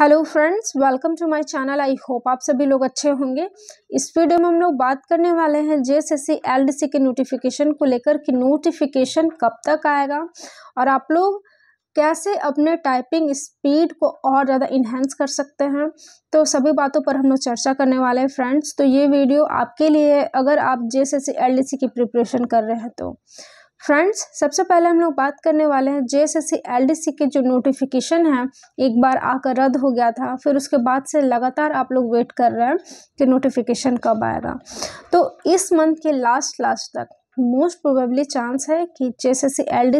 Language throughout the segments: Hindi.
hello friends welcome to my channel I hope आप सभी लोग अच्छे होंगे इस वीडियो में हम लोग बात करने वाले हैं जे एस एस के नोटिफिकेशन को लेकर कि नोटिफिकेशन कब तक आएगा और आप लोग कैसे अपने टाइपिंग स्पीड को और ज़्यादा इन्हेंस कर सकते हैं तो सभी बातों पर हम लोग चर्चा करने वाले हैं फ्रेंड्स तो ये वीडियो आपके लिए अगर आप जे एस एस की प्रिपरेशन कर रहे हैं तो फ्रेंड्स सबसे पहले हम लोग बात करने वाले हैं जे एस एस सी के जो नोटिफिकेशन है एक बार आकर रद्द हो गया था फिर उसके बाद से लगातार आप लोग वेट कर रहे हैं कि नोटिफिकेशन कब आएगा तो इस मंथ के लास्ट लास्ट तक मोस्ट प्रोबेबली चांस है कि जे एस एस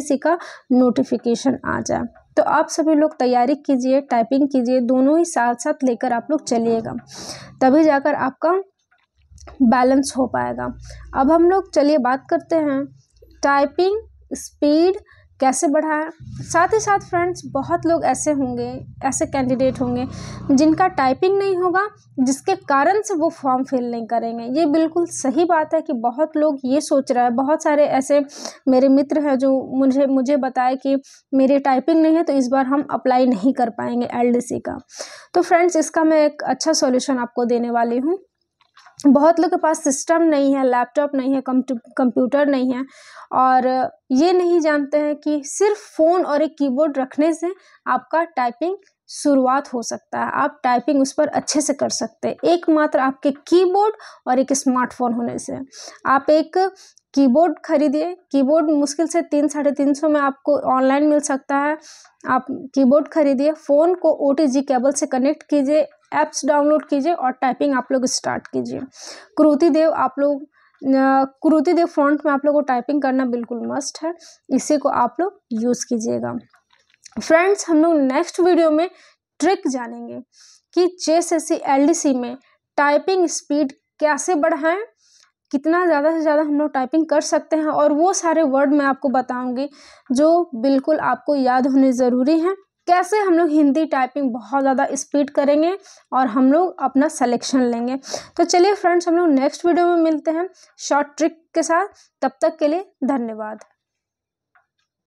सी का नोटिफिकेशन आ जाए तो आप सभी लोग तैयारी कीजिए टाइपिंग कीजिए दोनों ही साथ साथ लेकर आप लोग चलिएगा तभी जाकर आपका बैलेंस हो पाएगा अब हम लोग चलिए बात करते हैं टाइपिंग स्पीड कैसे बढ़ाएं साथ ही साथ फ्रेंड्स बहुत लोग ऐसे होंगे ऐसे कैंडिडेट होंगे जिनका टाइपिंग नहीं होगा जिसके कारण से वो फॉर्म फिल नहीं करेंगे ये बिल्कुल सही बात है कि बहुत लोग ये सोच रहा है बहुत सारे ऐसे मेरे मित्र हैं जो मुझे मुझे बताए कि मेरी टाइपिंग नहीं है तो इस बार हम अप्लाई नहीं कर पाएंगे एल का तो फ्रेंड्स इसका मैं एक अच्छा सोल्यूशन आपको देने वाली हूँ बहुत लोग के पास सिस्टम नहीं है लैपटॉप नहीं है कंप्यूटर नहीं है और ये नहीं जानते हैं कि सिर्फ फ़ोन और एक कीबोर्ड रखने से आपका टाइपिंग शुरुआत हो सकता है आप टाइपिंग उस पर अच्छे से कर सकते हैं एकमात्र आपके कीबोर्ड और एक स्मार्टफोन होने से आप एक कीबोर्ड खरीदिए कीबोर्ड मुश्किल से तीन साढ़े तीन सौ में आपको ऑनलाइन मिल सकता है आप कीबोर्ड खरीदिए फ़ोन को ओ केबल से कनेक्ट कीजिए ऐप्स डाउनलोड कीजिए और टाइपिंग आप लोग स्टार्ट कीजिए क्रूति देव आप लोग क्रूति देव फॉन्ट में आप लोग को टाइपिंग करना बिल्कुल मस्ट है इसी को आप लोग यूज़ कीजिएगा फ्रेंड्स हम लोग नेक्स्ट वीडियो में ट्रिक जानेंगे कि जे एस एस में टाइपिंग स्पीड कैसे बढ़ाएं कितना ज़्यादा से ज़्यादा हम लोग टाइपिंग कर सकते हैं और वो सारे वर्ड मैं आपको बताऊंगी जो बिल्कुल आपको याद होने ज़रूरी हैं कैसे हम लोग हिंदी टाइपिंग बहुत ज़्यादा स्पीड करेंगे और हम लोग अपना सलेक्शन लेंगे तो चलिए फ्रेंड्स हम लोग नेक्स्ट वीडियो में मिलते हैं शॉर्ट ट्रिक के साथ तब तक के लिए धन्यवाद